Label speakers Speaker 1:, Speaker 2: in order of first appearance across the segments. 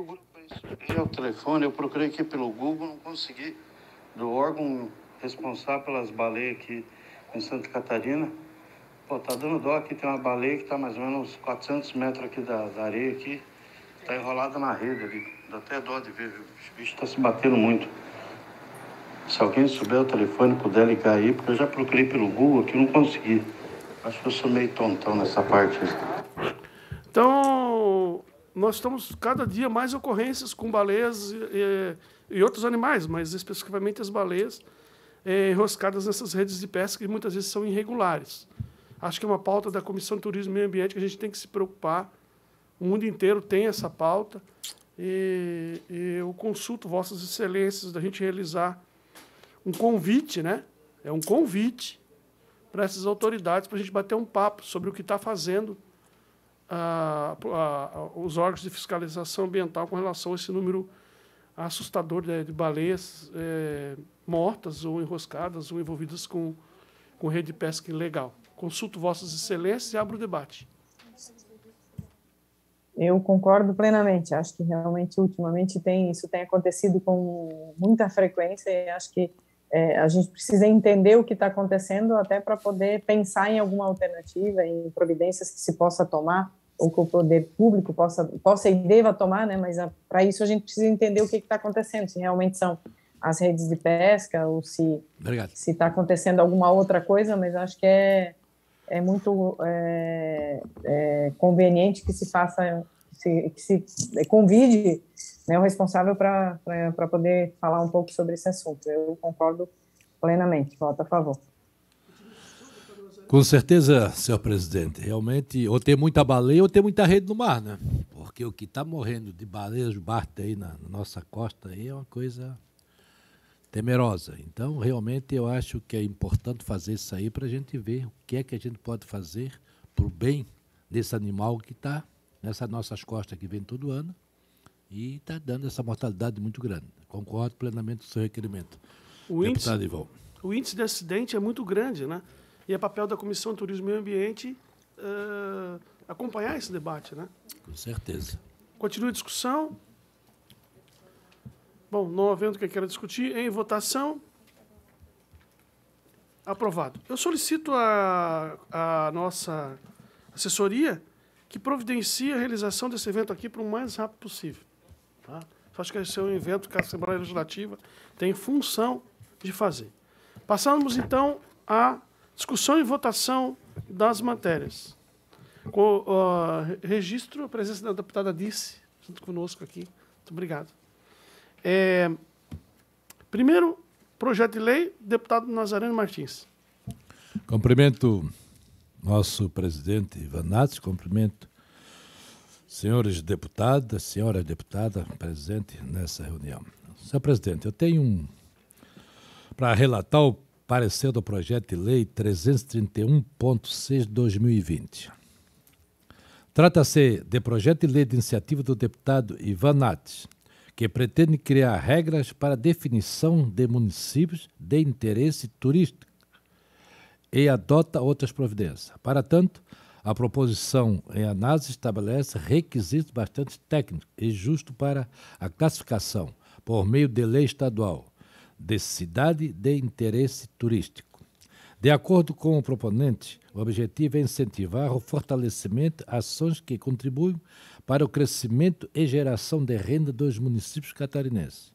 Speaker 1: Eu procurei telefone, eu procurei aqui pelo Google, não consegui. Do órgão responsável pelas baleias aqui em Santa Catarina. Pô, tá dando dó aqui, tem uma baleia que tá mais ou menos uns 400 metros aqui da, da areia aqui. Tá enrolada na rede ali. Dá até dó de ver, os bichos tá se batendo muito. Se alguém souber o telefone, puder ligar aí, porque eu já procurei pelo Google aqui, não consegui. Acho que eu sou meio tontão nessa parte Então, nós estamos cada dia mais ocorrências com baleias e, e outros animais, mas especificamente as baleias é, enroscadas nessas redes de pesca que muitas vezes são irregulares. Acho que é uma pauta da Comissão de Turismo e Meio Ambiente que a gente tem que se preocupar. O mundo inteiro tem essa pauta. E, e eu consulto Vossas Excelências da gente realizar um convite, né? É um convite para essas autoridades para a gente bater um papo sobre o que está fazendo os órgãos de fiscalização ambiental com relação a esse número assustador de, de baleias é, mortas ou enroscadas ou envolvidas com, com rede de pesca ilegal. Consulto Vossas Excelências e abro o debate.
Speaker 2: Eu concordo plenamente. Acho que realmente ultimamente tem isso tem acontecido com muita frequência e acho que é, a gente precisa entender o que está acontecendo até para poder pensar em alguma alternativa, em providências que se possa tomar ou que o poder público possa, possa e deva tomar, né? mas ah, para isso a gente precisa entender o que está acontecendo, se realmente são as redes de pesca ou se está acontecendo alguma outra coisa, mas acho que é, é muito é, é conveniente que se faça, se, que se convide né, o responsável para poder falar um pouco sobre esse assunto. Eu concordo plenamente, voto a favor.
Speaker 3: Com certeza, senhor presidente. Realmente, ou tem muita baleia ou tem muita rede no mar, né? Porque o que está morrendo de baleias bate aí na, nossa costa aí é uma coisa temerosa. Então, realmente, eu acho que é importante fazer isso aí para a gente ver o que é que a gente pode fazer para o bem desse animal que está nessas nossas costas que vem todo ano e está dando essa mortalidade muito grande. Concordo plenamente com o seu requerimento. O Deputado índice, Ival.
Speaker 1: O índice de acidente é muito grande, né? E é papel da Comissão de Turismo e Meio Ambiente uh, acompanhar esse debate, né?
Speaker 3: Com certeza.
Speaker 1: Continua a discussão. Bom, não havendo o que queira discutir, em votação. Aprovado. Eu solicito a, a nossa assessoria que providencie a realização desse evento aqui para o mais rápido possível. Tá? Acho que esse é um evento que a Assembleia Legislativa tem função de fazer. Passamos, então, a Discussão e votação das matérias. Com, uh, registro a presença da deputada Dice, junto conosco aqui. Muito obrigado. É, primeiro, projeto de lei, deputado Nazareno Martins.
Speaker 3: Cumprimento nosso presidente Vanatti, cumprimento senhores deputadas, senhora deputada presente nessa reunião. Senhor presidente, eu tenho um para relatar o parecer do projeto de lei 331.6/2020. Trata-se de projeto de lei de iniciativa do deputado Ivan Nates, que pretende criar regras para definição de municípios de interesse turístico e adota outras providências. Para tanto, a proposição em análise estabelece requisitos bastante técnicos e justos para a classificação, por meio de lei estadual, de cidade de interesse turístico. De acordo com o proponente, o objetivo é incentivar o fortalecimento de ações que contribuem para o crescimento e geração de renda dos municípios catarinenses,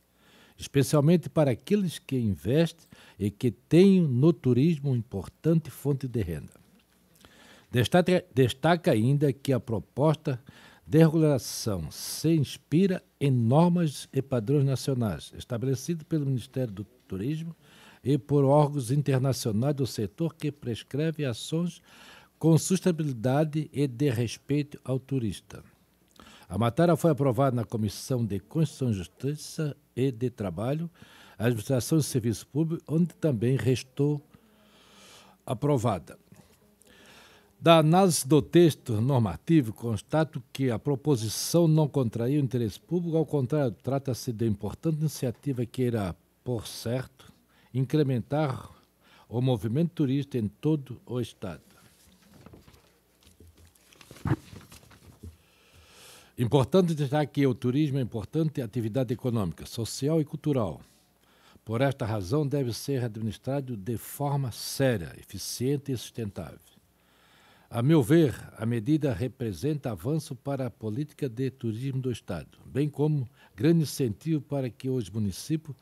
Speaker 3: especialmente para aqueles que investem e que têm no turismo uma importante fonte de renda. Destaca, destaca ainda que a proposta Deregulação se inspira em normas e padrões nacionais estabelecidos pelo Ministério do Turismo e por órgãos internacionais do setor que prescreve ações com sustentabilidade e de respeito ao turista. A matéria foi aprovada na Comissão de Constituição, Justiça e de Trabalho, Administração e Serviço Público, onde também restou aprovada. Da análise do texto normativo, constato que a proposição não contraiu interesse público, ao contrário, trata-se de importante iniciativa que irá, por certo, incrementar o movimento turista em todo o Estado. Importante destacar que o turismo é importante atividade econômica, social e cultural. Por esta razão, deve ser administrado de forma séria, eficiente e sustentável. A meu ver, a medida representa avanço para a política de turismo do Estado, bem como grande incentivo para que os municípios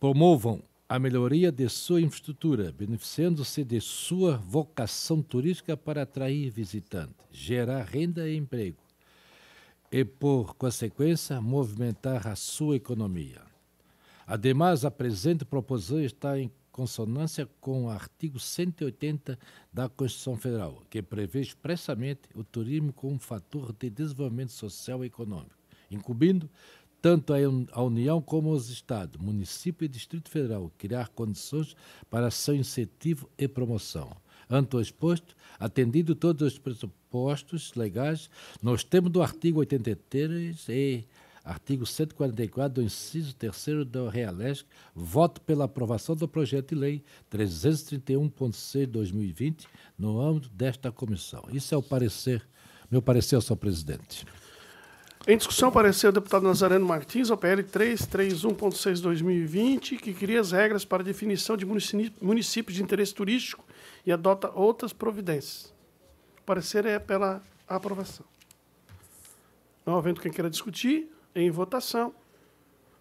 Speaker 3: promovam a melhoria de sua infraestrutura, beneficiando-se de sua vocação turística para atrair visitantes, gerar renda e emprego e, por consequência, movimentar a sua economia. Ademais, a presente proposição está em consonância com o artigo 180 da Constituição Federal, que prevê expressamente o turismo como fator de desenvolvimento social e econômico, incumbindo tanto a União como os Estados, município e Distrito Federal criar condições para seu incentivo e promoção. Ante o exposto, atendido todos os pressupostos legais, nos termos do artigo 83 e Artigo 144 do inciso 3 da Realesc, voto pela aprovação do projeto de lei 331.6/2020 no âmbito desta comissão. Isso é o parecer, meu parecer, senhor presidente.
Speaker 1: Em discussão apareceu o deputado Nazareno Martins, OPL PL 331.6/2020, que cria as regras para definição de municípios de interesse turístico e adota outras providências. O parecer é pela aprovação. Não havendo quem queira discutir, em votação.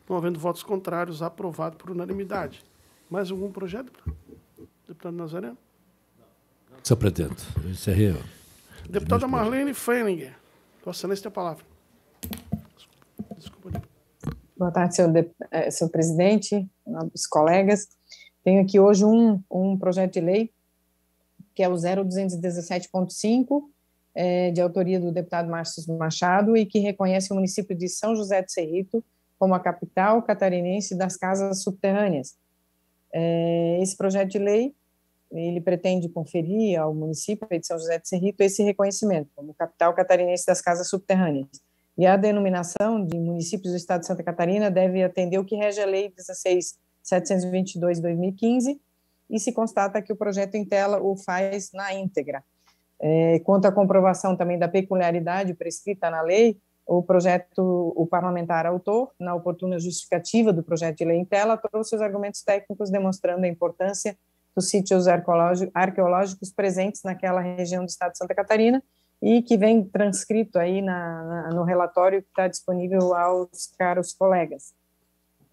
Speaker 1: Não havendo votos contrários, aprovado por unanimidade. Mais algum projeto, deputado Nazareno?
Speaker 3: Não. pretendo. Presidente, encerrei. Eu.
Speaker 1: Deputada Marlene Feininger. Vossa Excelência tem a palavra. Desculpa. Boa tarde, senhor, de, eh, senhor presidente,
Speaker 2: os colegas. Tenho aqui hoje um, um projeto de lei, que é o 0217.5, é, de autoria do deputado Márcio Machado, e que reconhece o município de São José de Cerrito como a capital catarinense das casas subterrâneas. É, esse projeto de lei ele pretende conferir ao município de São José de Cerrito esse reconhecimento como capital catarinense das casas subterrâneas. E a denominação de municípios do estado de Santa Catarina deve atender o que rege a Lei 16722 2015 e se constata que o projeto em tela o faz na íntegra. É, quanto à comprovação também da peculiaridade prescrita na lei, o projeto, o parlamentar autor, na oportuna justificativa do projeto de lei em tela, trouxe os argumentos técnicos demonstrando a importância dos sítios arqueológicos presentes naquela região do estado de Santa Catarina e que vem transcrito aí na, na, no relatório que está disponível aos caros colegas.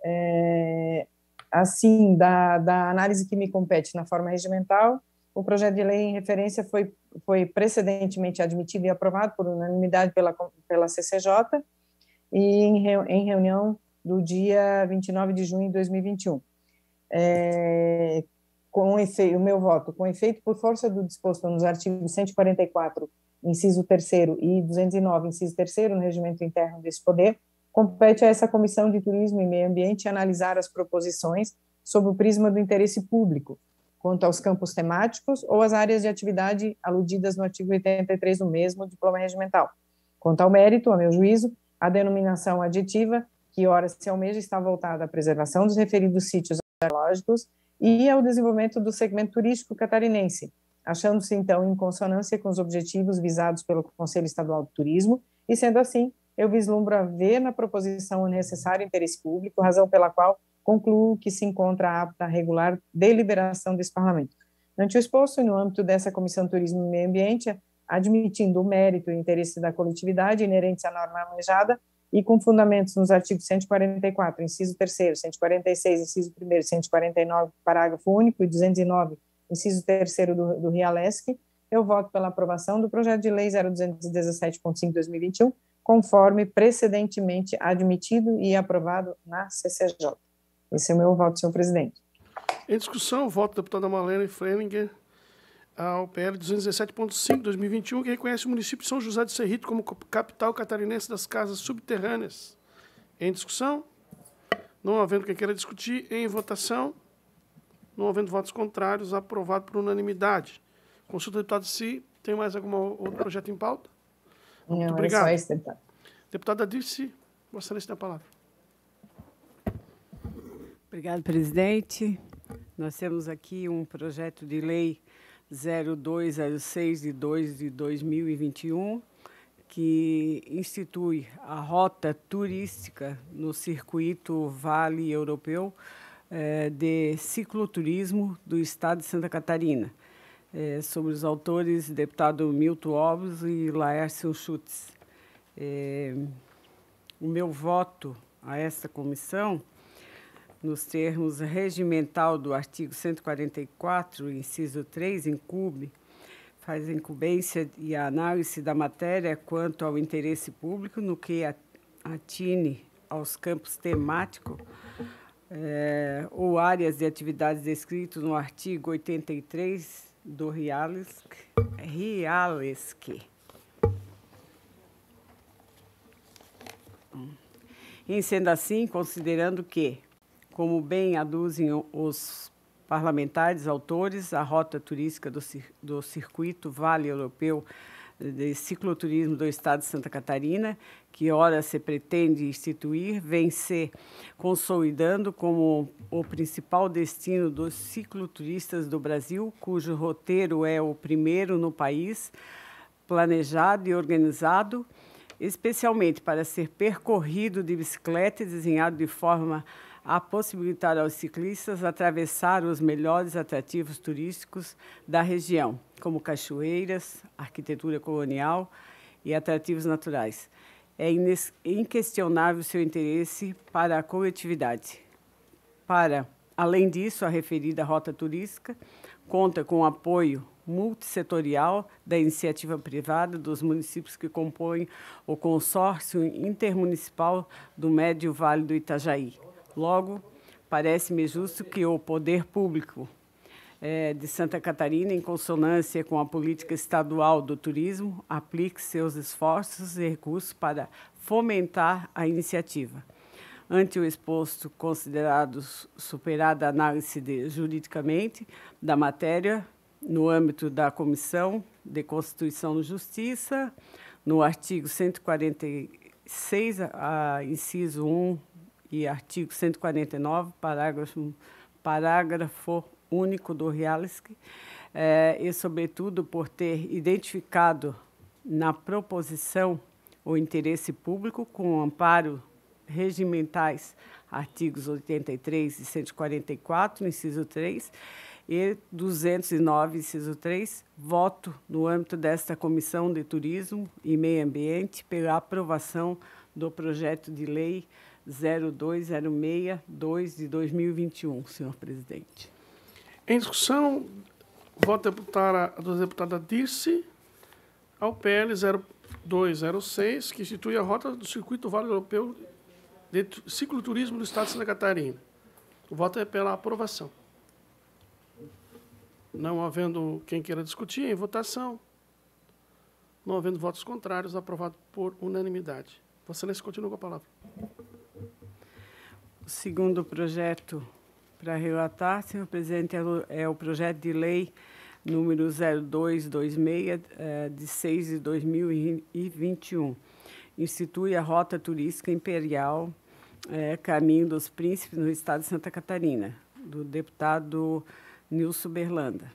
Speaker 2: É, assim, da, da análise que me compete na forma regimental, o projeto de lei em referência foi, foi precedentemente admitido e aprovado por unanimidade pela, pela CCJ e em, em reunião do dia 29 de junho de 2021. É, com efeito, o meu voto, com efeito por força do disposto nos artigos 144, inciso 3 e 209, inciso 3 no regimento interno desse poder, compete a essa Comissão de Turismo e Meio Ambiente analisar as proposições sob o prisma do interesse público, quanto aos campos temáticos ou as áreas de atividade aludidas no artigo 83 do mesmo diploma regimental. Quanto ao mérito, a meu juízo, a denominação aditiva, que ora se almeja, está voltada à preservação dos referidos sítios arqueológicos e ao desenvolvimento do segmento turístico catarinense, achando-se então em consonância com os objetivos visados pelo Conselho Estadual do Turismo, e sendo assim, eu vislumbro haver na proposição o necessário interesse público, razão pela qual concluo que se encontra apta a regular deliberação desse Parlamento. Ante o exposto, no âmbito dessa Comissão Turismo e Meio Ambiente, admitindo o mérito e interesse da coletividade inerentes à norma almejada e com fundamentos nos artigos 144, inciso 3 146, inciso 1 149, parágrafo único e 209, inciso 3 do, do Rialesc, eu voto pela aprovação do projeto de lei 0217.5/2021, conforme precedentemente admitido e aprovado na CCJ. Esse é o meu voto, senhor presidente.
Speaker 1: Em discussão, o voto da deputada Malena Frelinger ao PL 217.5 2021, que reconhece o município de São José de Serrito como capital catarinense das casas subterrâneas. Em discussão? Não havendo quem queira discutir, em votação. Não havendo votos contrários, aprovado por unanimidade. Consulta deputado se tem mais algum outro projeto em pauta?
Speaker 3: Não, é Muito obrigado. É só esse, deputado.
Speaker 1: Deputada Dirce, gostaria de ter a palavra.
Speaker 4: Obrigada, presidente. Nós temos aqui um projeto de lei 0206 de 2 de 2021 que institui a rota turística no circuito Vale Europeu eh, de cicloturismo do estado de Santa Catarina. Eh, sobre os autores, deputado Milton Alves e Laércio Schutz. Eh, o meu voto a esta comissão nos termos regimental do artigo 144, inciso 3, incube, faz incumbência e a análise da matéria quanto ao interesse público no que atine aos campos temáticos é, eh, ou áreas de atividades descritos no artigo 83 do Rialesc. Rialesc. Hum. E sendo assim, considerando que como bem aduzem os parlamentares, autores, a rota turística do, do Circuito Vale Europeu de Cicloturismo do Estado de Santa Catarina, que ora se pretende instituir, vem se consolidando como o principal destino dos cicloturistas do Brasil, cujo roteiro é o primeiro no país, planejado e organizado, especialmente para ser percorrido de bicicleta e desenhado de forma a possibilitar aos ciclistas atravessar os melhores atrativos turísticos da região, como cachoeiras, arquitetura colonial e atrativos naturais. É inquestionável seu interesse para a coletividade. Para, além disso, a referida rota turística conta com o apoio multissetorial da iniciativa privada dos municípios que compõem o consórcio intermunicipal do Médio Vale do Itajaí. Logo, parece-me justo que o poder público eh, de Santa Catarina, em consonância com a política estadual do turismo, aplique seus esforços e recursos para fomentar a iniciativa. Ante o exposto, considerado superada a análise de, juridicamente da matéria, no âmbito da Comissão de Constituição e Justiça, no artigo 146, a, inciso 1 e artigo 149, parágrafo, parágrafo único do Rialski eh, e, sobretudo, por ter identificado na proposição o interesse público com amparo regimentais, artigos 83 e 144, inciso 3, e 209, inciso 3, voto no âmbito desta Comissão de Turismo e Meio Ambiente pela aprovação do projeto de lei 02062 de
Speaker 1: 2021, senhor presidente. Em discussão, voto deputada, a deputada Dirce ao PL 0206, que institui a rota do Circuito Vale Europeu de Cicloturismo do Estado de Santa Catarina. O voto é pela aprovação. Não havendo quem queira discutir, em votação. Não havendo votos contrários, aprovado por unanimidade. Vossa Excelência continua com a palavra.
Speaker 4: O segundo projeto para relatar, senhor presidente, é, é o projeto de lei número 0226, eh, de 6 de 2021. Institui a Rota Turística Imperial eh, Caminho dos Príncipes no Estado de Santa Catarina, do deputado Nilson Berlanda.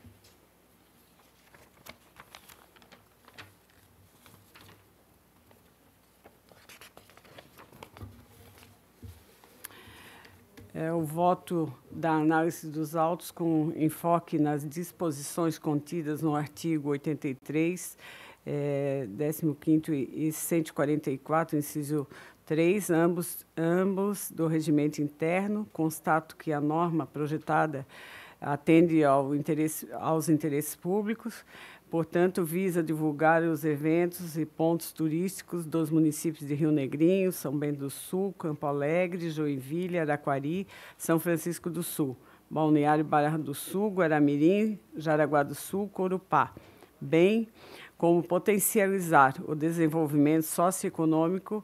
Speaker 4: é, o voto da análise dos autos com enfoque nas disposições contidas no artigo 83, é, 15º e 144, inciso 3, ambos, ambos do regimento interno, constato que a norma projetada atende ao interesse, aos interesses públicos, portanto, visa divulgar os eventos e pontos turísticos dos municípios de Rio Negrinho, São Bento do Sul, Campo Alegre, Joinville, Araquari, São Francisco do Sul, Balneário Barra do Sul, Guaramirim, Jaraguá do Sul, Corupá, bem como potencializar o desenvolvimento socioeconômico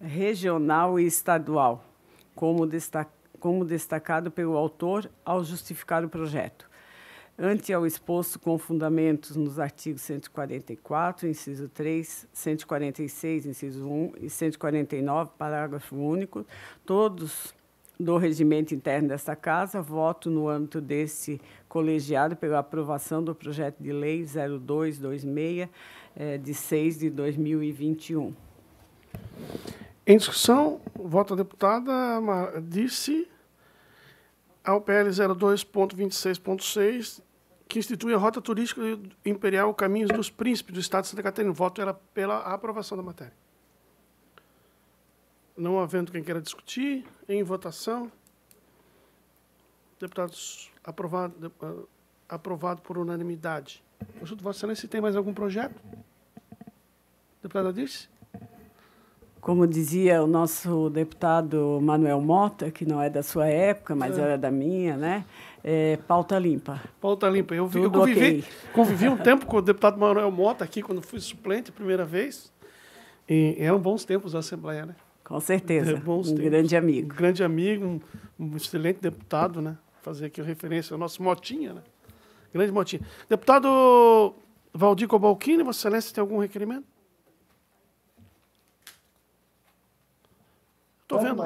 Speaker 4: regional e estadual, como, como destacado pelo autor ao justificar o projeto ante ao exposto com fundamentos nos artigos 144, inciso 3, 146, inciso 1 e 149, parágrafo único, todos do regimento interno desta Casa, voto no âmbito deste colegiado pela aprovação do projeto de lei 0226, eh, de 6 de 2021.
Speaker 1: Em discussão, voto a deputada Mar... disse ao PL 02.26.6, que institui a Rota Turística Imperial Caminhos dos Príncipes do Estado de Santa Catarina. O voto era pela aprovação da matéria. Não havendo quem queira discutir, em votação. Deputados, aprovado, ah, aprovado por unanimidade. Consulto, Vossa Excelência, tem mais algum projeto? Deputada Dirce?
Speaker 4: como dizia o nosso deputado Manuel Mota, que não é da sua época, mas é. era da minha, né? É, pauta limpa.
Speaker 1: Pauta limpa. Eu, eu convivi, okay. convivi um tempo com o deputado Manuel Mota aqui, quando fui suplente primeira vez. E eram bons tempos da Assembleia, né? Com certeza. É, bons um tempos. grande amigo. Um grande amigo, um, um excelente deputado, né? Fazer aqui referência ao nosso Motinha, né? Grande Motinha. Deputado Valdir Cobalquini, Vossa Excelência tem algum requerimento? Estou vendo.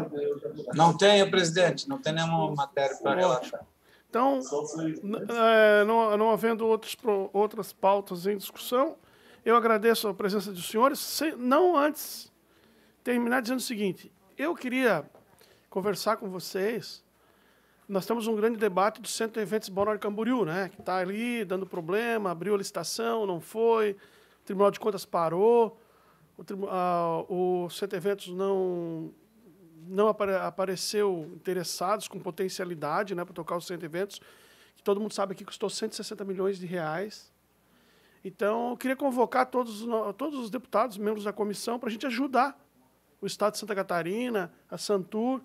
Speaker 1: Não tenho, presidente. Não tem nenhuma matéria para relaxar. Então, né? é, não, não havendo outros, outras pautas em discussão, eu agradeço a presença dos senhores. não antes terminar dizendo o seguinte: eu queria conversar com vocês. Nós temos um grande debate do Centro de Eventos Balneário Camboriú, né? Que está ali dando problema, abriu a licitação, não foi, o Tribunal de Contas parou, o, uh, o Centro de Eventos não não apare, apareceu interessados com potencialidade né, para tocar os 100 eventos, que todo mundo sabe que custou 160 milhões de reais. Então, eu queria convocar todos, todos os deputados, membros da comissão, para a gente ajudar o Estado de Santa Catarina, a Santur,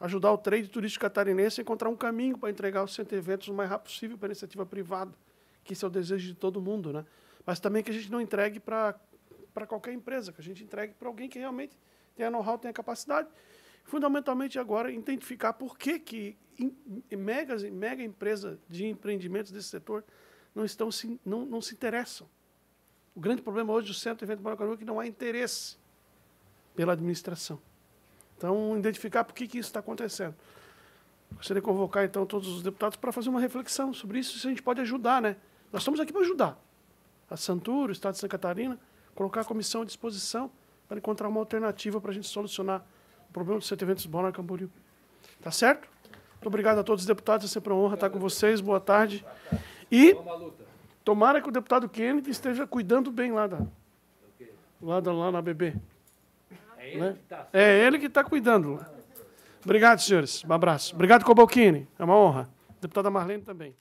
Speaker 1: ajudar o trade turístico catarinense a encontrar um caminho para entregar os 100 eventos o mais rápido possível para a iniciativa privada, que esse é o desejo de todo mundo. Né? Mas também que a gente não entregue para qualquer empresa, que a gente entregue para alguém que realmente a know-how, a capacidade. Fundamentalmente agora, identificar por que, que megas, mega empresa de empreendimentos desse setor não, estão se, não, não se interessam. O grande problema hoje do Centro de Evento Econômico é que não há interesse pela administração. Então, identificar por que, que isso está acontecendo. Gostaria de convocar, então, todos os deputados para fazer uma reflexão sobre isso, se a gente pode ajudar, né? Nós estamos aqui para ajudar. A Santur, o Estado de Santa Catarina, colocar a comissão à disposição para encontrar uma alternativa para a gente solucionar o problema dos CT Ventos Balneário Camboriú. Tá certo? Muito obrigado a todos os deputados, é sempre uma honra estar com vocês, boa tarde. E tomara que o deputado Kennedy esteja cuidando bem lá da, lá, da, lá na BB. É né? Tá é ele que está cuidando. Obrigado, senhores. Um abraço. Obrigado, Cobalcini. É uma honra. Deputada Marlene também.